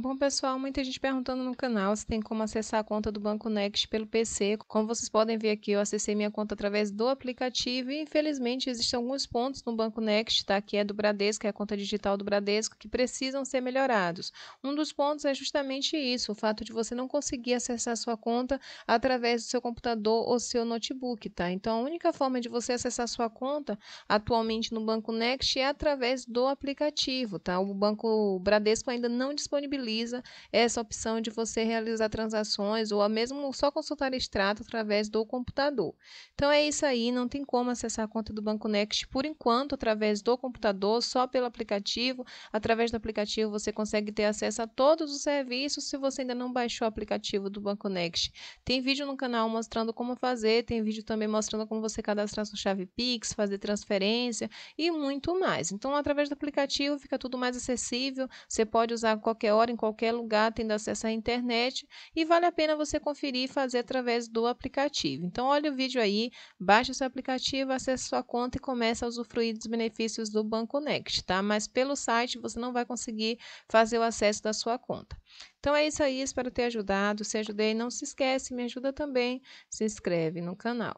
Bom, pessoal, muita gente perguntando no canal se tem como acessar a conta do Banco Next pelo PC. Como vocês podem ver aqui, eu acessei minha conta através do aplicativo e, infelizmente, existem alguns pontos no Banco Next, tá? que é do Bradesco, é a conta digital do Bradesco, que precisam ser melhorados. Um dos pontos é justamente isso, o fato de você não conseguir acessar a sua conta através do seu computador ou seu notebook. tá? Então, a única forma de você acessar a sua conta atualmente no Banco Next é através do aplicativo. tá? O Banco Bradesco ainda não disponibiliza essa opção de você realizar transações ou mesmo só consultar extrato através do computador. Então é isso aí, não tem como acessar a conta do Banco Next por enquanto através do computador, só pelo aplicativo. Através do aplicativo você consegue ter acesso a todos os serviços se você ainda não baixou o aplicativo do Banco Next. Tem vídeo no canal mostrando como fazer, tem vídeo também mostrando como você cadastrar sua chave Pix, fazer transferência e muito mais. Então através do aplicativo fica tudo mais acessível, você pode usar a qualquer hora em qualquer lugar, tendo acesso à internet, e vale a pena você conferir e fazer através do aplicativo. Então, olha o vídeo aí, baixa seu aplicativo, acessa sua conta e começa a usufruir dos benefícios do Banco Next, tá? Mas pelo site você não vai conseguir fazer o acesso da sua conta. Então é isso aí, espero ter ajudado. Se ajudei, não se esquece, me ajuda também, se inscreve no canal.